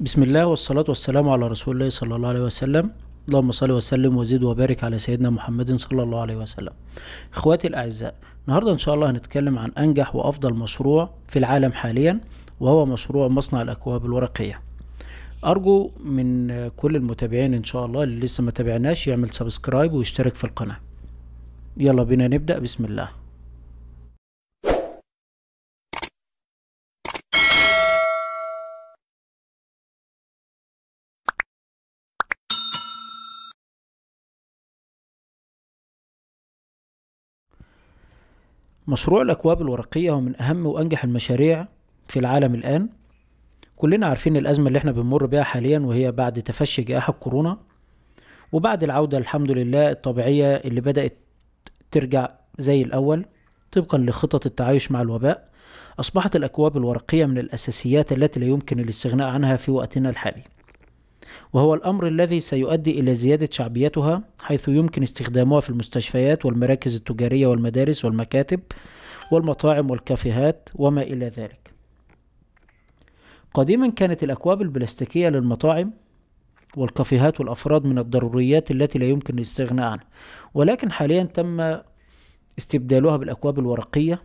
بسم الله والصلاة والسلام على رسول الله صلى الله عليه وسلم اللهم صل وسلم وزد وبارك على سيدنا محمد صلى الله عليه وسلم اخواتي الاعزاء النهارده ان شاء الله هنتكلم عن انجح وافضل مشروع في العالم حاليا وهو مشروع مصنع الاكواب الورقيه ارجو من كل المتابعين ان شاء الله اللي لسه ما تابعناش يعمل سبسكرايب ويشترك في القناه يلا بينا نبدا بسم الله مشروع الأكواب الورقية هو من أهم وأنجح المشاريع في العالم الآن كلنا عارفين الأزمة اللي احنا بنمر بيها حاليا وهي بعد تفشي جائحة كورونا وبعد العودة الحمد لله الطبيعية اللي بدأت ترجع زي الأول طبقا لخطط التعايش مع الوباء أصبحت الأكواب الورقية من الأساسيات التي لا يمكن الاستغناء عنها في وقتنا الحالي وهو الأمر الذي سيؤدي إلى زيادة شعبيتها حيث يمكن استخدامها في المستشفيات والمراكز التجارية والمدارس والمكاتب والمطاعم والكافيهات وما إلى ذلك. قديما كانت الأكواب البلاستيكية للمطاعم والكافيهات والأفراد من الضروريات التي لا يمكن الاستغناء عنها، ولكن حاليا تم استبدالها بالأكواب الورقية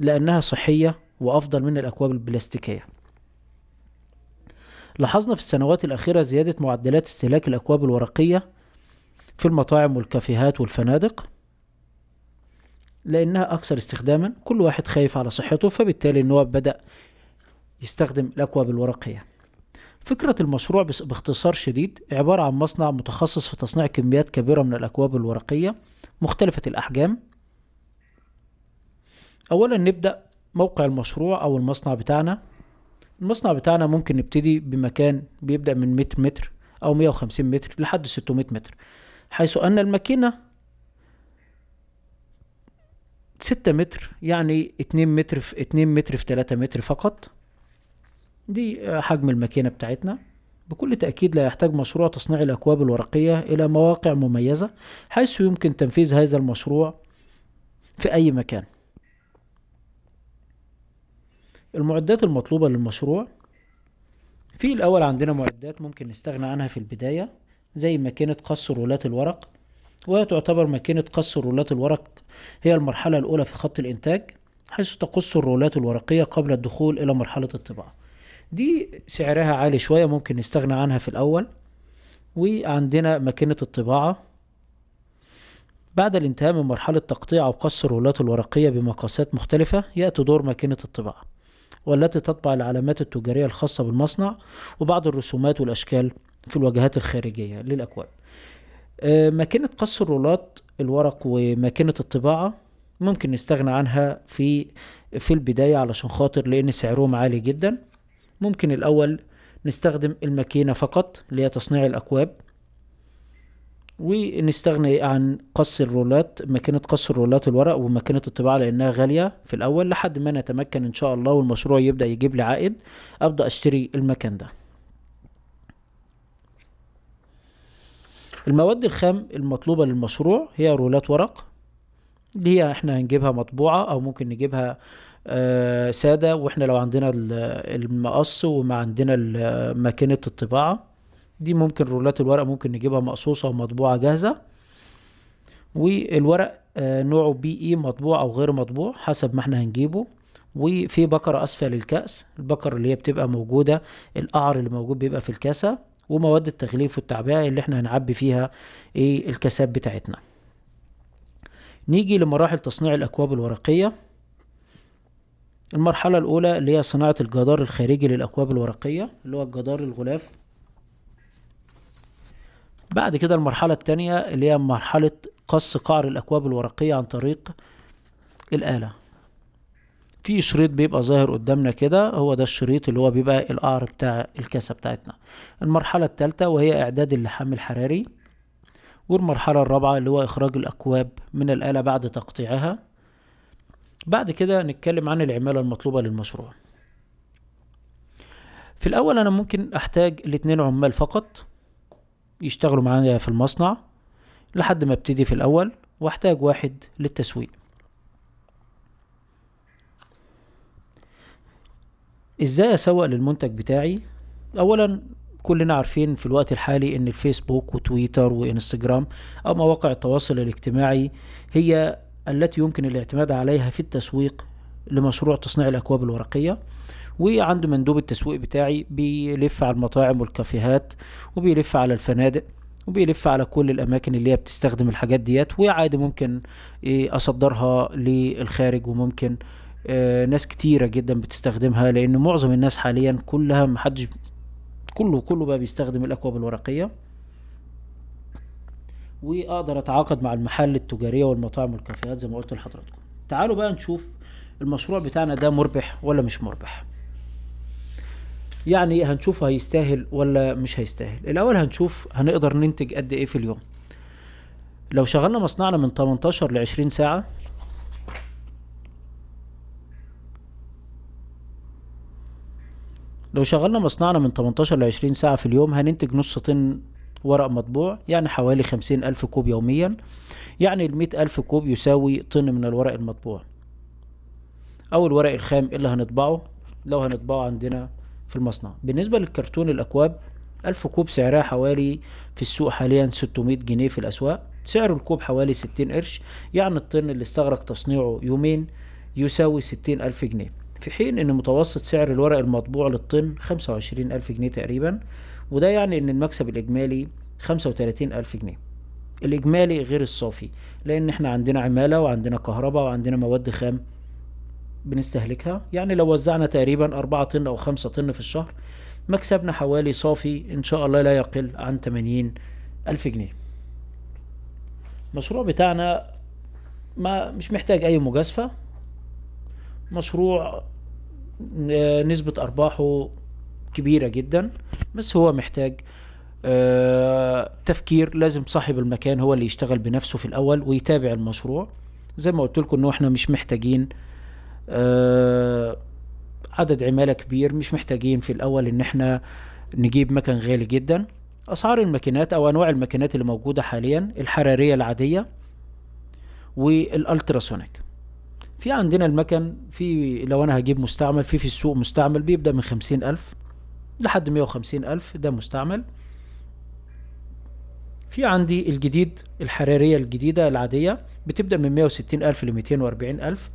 لأنها صحية وأفضل من الأكواب البلاستيكية. لاحظنا في السنوات الأخيرة زيادة معدلات استهلاك الأكواب الورقية في المطاعم والكافيهات والفنادق لأنها أكثر استخداما كل واحد خايف على صحته فبالتالي إن هو بدأ يستخدم الأكواب الورقية فكرة المشروع باختصار شديد عبارة عن مصنع متخصص في تصنيع كميات كبيرة من الأكواب الورقية مختلفة الأحجام أولا نبدأ موقع المشروع أو المصنع بتاعنا المصنع بتاعنا ممكن نبتدي بمكان بيبدأ من 100 متر أو 150 متر لحد 600 متر حيث أن الماكينة 6 متر يعني 2 متر في 2 متر في 3 متر فقط دي آه، حجم الماكينة بتاعتنا بكل تأكيد لا يحتاج مشروع تصنيع الأكواب الورقية إلى مواقع مميزة حيث يمكن تنفيذ هذا المشروع في أي مكان المعدات المطلوبة للمشروع في الأول عندنا معدات ممكن نستغنى عنها في البداية زي ماكينة قص رولات الورق وتعتبر ماكينة قص رولات الورق هي المرحلة الأولى في خط الإنتاج حيث تقص الرولات الورقية قبل الدخول إلى مرحلة الطباعة دي سعرها عالي شوية ممكن نستغنى عنها في الأول وعندنا ماكينة الطباعة بعد الانتهاء من مرحلة تقطيع أو قص الرولات الورقية بمقاسات مختلفة يأتي دور ماكينة الطباعة والتي تطبع العلامات التجارية الخاصة بالمصنع وبعض الرسومات والأشكال في الواجهات الخارجية للأكواب آه، ماكينة قص الرولات الورق وماكينة الطباعة ممكن نستغنى عنها في في البداية علشان خاطر لأن سعرهم عالي جدا ممكن الأول نستخدم الماكينة فقط اللي هي تصنيع الأكواب ونستغني عن قص الرولات ماكينة قص الرولات الورق وماكينة الطباعة لأنها غالية في الأول لحد ما نتمكن إن شاء الله والمشروع يبدأ يجيب لي عائد أبدأ أشتري المكان ده المواد الخام المطلوبة للمشروع هي رولات ورق اللي هي احنا هنجيبها مطبوعة أو ممكن نجيبها آه، سادة واحنا لو عندنا المقص وما عندنا ماكينة الطباعة دي ممكن رولات الورق ممكن نجيبها مقصوصة ومطبوعة جاهزة والورق آه، نوعه بي اي مطبوع او غير مطبوع حسب ما احنا هنجيبه وفي بكرة اسفل الكأس البكرة اللي هي بتبقى موجودة القعر اللي موجود بيبقى في الكاسة ومواد التغليف والتعبئة اللي احنا هنعبي فيها ايه الكاسات بتاعتنا نيجي لمراحل تصنيع الاكواب الورقية المرحلة الاولى اللي هي صناعة الجدار الخارجي للاكواب الورقية اللي هو الجدار الغلاف بعد كده المرحلة الثانية اللي هي مرحلة قص قعر الأكواب الورقية عن طريق الآلة في شريط بيبقى ظاهر قدامنا كده هو ده الشريط اللي هو بيبقى القعر بتاع الكاسة بتاعتنا المرحلة الثالثة وهي إعداد اللحام الحراري والمرحلة الرابعة اللي هو إخراج الأكواب من الآلة بعد تقطيعها بعد كده نتكلم عن العمالة المطلوبة للمشروع في الأول أنا ممكن أحتاج لاتنين عمال فقط يشتغلوا معايا في المصنع لحد ما ابتدي في الأول واحتاج واحد للتسويق ازاي اسوق للمنتج بتاعي اولا كلنا عارفين في الوقت الحالي ان الفيسبوك وتويتر وانستجرام او مواقع التواصل الاجتماعي هي التي يمكن الاعتماد عليها في التسويق لمشروع تصنيع الاكواب الورقيه وعنده مندوب التسويق بتاعي بيلف على المطاعم والكافيهات وبيلف على الفنادق وبيلف على كل الاماكن اللي هي بتستخدم الحاجات ديت وعادي ممكن إيه، اصدرها للخارج وممكن آه، ناس كتيرة جدا بتستخدمها لان معظم الناس حاليا كلها محدش كله كله بقى بيستخدم الاكواب الورقية واقدر اتعاقد مع المحل التجارية والمطاعم والكافيهات زي ما قلت لحضراتكم تعالوا بقى نشوف المشروع بتاعنا ده مربح ولا مش مربح يعني هنشوف هيستاهل ولا مش هيستاهل الاول هنشوف هنقدر ننتج قد ايه في اليوم لو شغلنا مصنعنا من 18 ل 20 ساعه لو شغلنا مصنعنا من 18 ل 20 ساعة في اليوم هننتج نص طن ورق مطبوع يعني حوالي 50 ألف كوب يوميا يعني ال 100 ألف كوب يساوي طن من الورق المطبوع أو الورق الخام اللي هنطبعه لو هنطبعه عندنا في المصنع بالنسبة للكرتون الأكواب ألف كوب سعرها حوالي في السوق حاليا 600 جنيه في الأسواق سعر الكوب حوالي 60 قرش يعني الطن اللي استغرق تصنيعه يومين يساوي 60 ألف جنيه في حين أن متوسط سعر الورق المطبوع للطن 25 ألف جنيه تقريبا وده يعني أن المكسب الإجمالي 35 ألف جنيه الإجمالي غير الصافي لأن احنا عندنا عمالة وعندنا كهرباء وعندنا مواد خام بنستهلكها يعني لو وزعنا تقريبا 4 طن أو 5 طن في الشهر مكسبنا حوالي صافي إن شاء الله لا يقل عن 80 ألف جنيه المشروع بتاعنا ما مش محتاج أي مجازفة مشروع آه، نسبة أرباحه كبيرة جدا بس هو محتاج آه، تفكير لازم صاحب المكان هو اللي يشتغل بنفسه في الأول ويتابع المشروع زي ما قلت لكم إنه إحنا مش محتاجين آه، عدد عماله كبير مش محتاجين في الاول ان احنا نجيب مكن غالي جدا اسعار الماكينات او انواع الماكينات اللي موجوده حاليا الحراريه العاديه والالتراسونيك في عندنا المكن في لو انا هجيب مستعمل في في السوق مستعمل بيبدا من خمسين الف لحد مية وخمسين الف ده مستعمل في عندي الجديد الحرارية الجديدة العادية بتبدأ من مية وستين ألف لميتين وأربعين ألف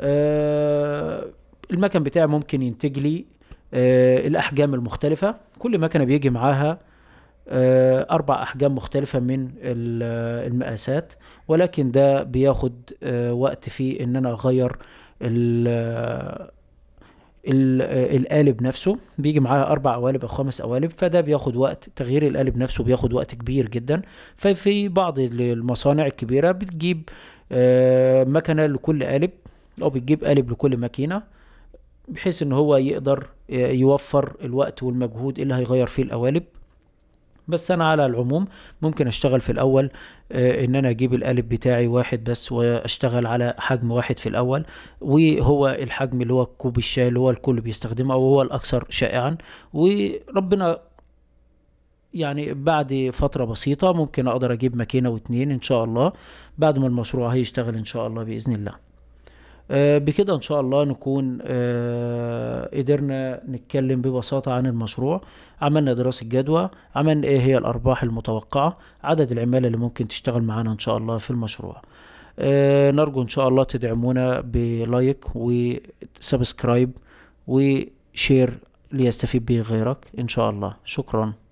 آه، المكن بتاعي ممكن ينتج لي آه، الاحجام المختلفه كل مكنه بيجي معاها آه، أربع أحجام مختلفة من المقاسات ولكن ده بياخد وقت في إن أنا أغير القالب نفسه بيجي معاها أربع قوالب أو خمس قوالب فده بياخد وقت تغيير القالب نفسه بياخد وقت كبير جدا ففي بعض المصانع الكبيرة بتجيب مكنة لكل قالب او بتجيب قالب لكل ماكينه بحيث ان هو يقدر آه، يوفر الوقت والمجهود اللي هيغير فيه القوالب بس انا على العموم ممكن اشتغل في الاول آه، ان انا اجيب القالب بتاعي واحد بس واشتغل على حجم واحد في الاول وهو الحجم اللي هو كوب الشاي اللي هو الكل بيستخدمه او هو الاكثر شائعا وربنا يعني بعد فترة بسيطة ممكن اقدر اجيب ماكينة واتنين ان شاء الله بعد ما المشروع هيشتغل ان شاء الله باذن الله آه، بكده ان شاء الله نكون آه، قدرنا نتكلم ببساطة عن المشروع عملنا دراسة جدوى عملنا ايه هي الارباح المتوقعة عدد العمالة اللي ممكن تشتغل معانا ان شاء الله في المشروع آه، نرجو ان شاء الله تدعمونا بلايك وسبسكرايب وشير ليستفيد به غيرك ان شاء الله شكرا